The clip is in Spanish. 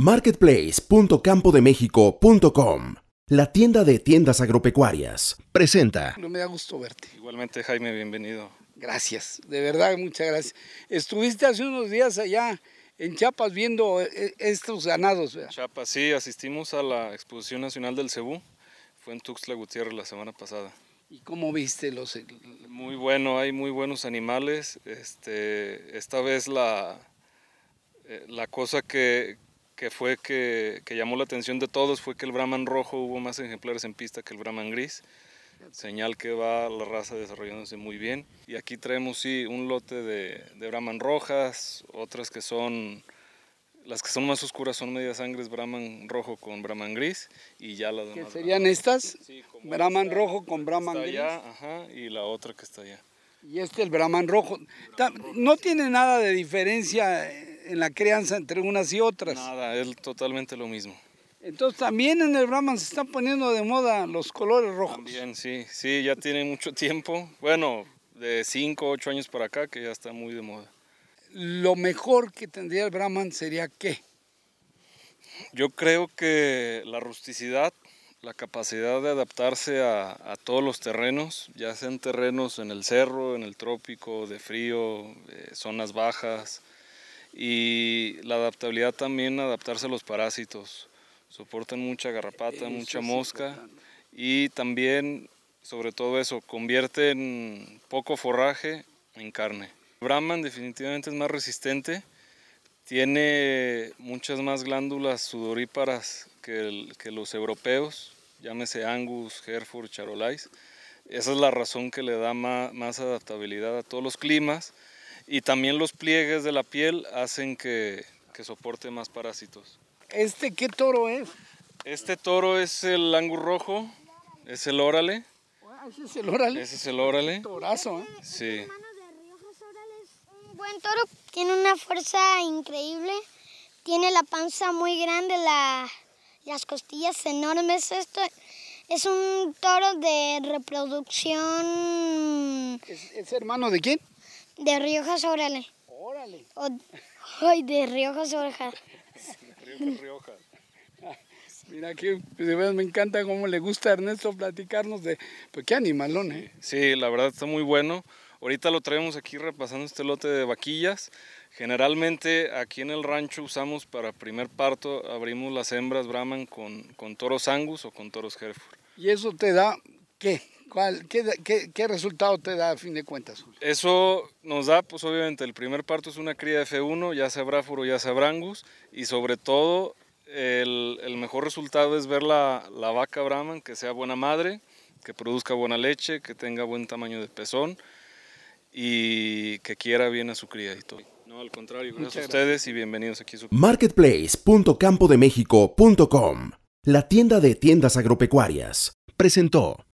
marketplace.campodemexico.com, la tienda de tiendas agropecuarias, presenta. No me da gusto verte. Igualmente, Jaime, bienvenido. Gracias, de verdad, muchas gracias. Estuviste hace unos días allá en Chiapas viendo eh, estos ganados. ¿verdad? Chiapas, sí, asistimos a la Exposición Nacional del Cebú. Fue en Tuxtla Gutiérrez la semana pasada. ¿Y cómo viste los...? Muy bueno, hay muy buenos animales. Este, esta vez la, eh, la cosa que, que fue que, que, llamó la atención de todos fue que el Brahman rojo hubo más ejemplares en pista que el Brahman gris. Señal que va la raza desarrollándose muy bien. Y aquí traemos sí un lote de, Brahman rojas, otras que son las que son más oscuras son media sangres Brahman rojo con Brahman gris y ya las demás. serían estas? Sí, Brahman rojo con Brahman gris. ajá, y la otra que está allá. Y este el Brahman rojo. No tiene nada de diferencia eh, en la crianza entre unas y otras. Nada, es totalmente lo mismo. Entonces también en el Brahman se están poniendo de moda los colores rojos. También, sí, sí, ya tiene mucho tiempo. Bueno, de 5, 8 años para acá que ya está muy de moda. Lo mejor que tendría el Brahman sería qué? Yo creo que la rusticidad, la capacidad de adaptarse a, todos los terrenos, ya sean terrenos en el cerro, en el trópico, de frío, eh, zonas bajas, y la adaptabilidad también, adaptarse a los parásitos. Soportan mucha garrapata, mucha mosca y también, sobre todo eso, convierten poco forraje en carne. Brahman definitivamente es más resistente, tiene muchas más glándulas sudoríparas que, los europeos, llámese Angus, Hereford, Charolais. Esa es la razón que le da más adaptabilidad a todos los climas. Y también los pliegues de la piel hacen que, soporte más parásitos. ¿Este qué toro es? Este toro es el angus rojo, es el órale. ese es el órale. Ese es el órale. Torazo, ¿eh? Sí. Un buen toro tiene una fuerza increíble. Tiene la panza muy grande, la, las costillas enormes. Esto es un toro de reproducción. ¿Es, es hermano de quién? De Rioja Órale. Órale. ay, de Rioja Rioja, Rioja. Mira que pues, me encanta cómo le gusta a Ernesto platicarnos de, pues qué animalón, ¿eh? Sí, la verdad está muy bueno. Ahorita lo traemos aquí repasando este lote de vaquillas. Generalmente aquí en el rancho usamos para primer parto, abrimos las hembras Brahman con, con toros angus o con toros Hereford. ¿Y eso te da qué? qué, resultado te da a fin de cuentas? Eso nos da, pues obviamente, el primer parto es una cría F1, ya sea bráforo, ya sea Brangus, y sobre todo el, mejor resultado es ver la, vaca Brahman que sea buena madre, que produzca buena leche, que tenga buen tamaño de pezón y que quiera bien a su cría y todo. No, al contrario, gracias, a ustedes y bienvenidos aquí a su... Marketplace.campodemexico.com La tienda de tiendas agropecuarias presentó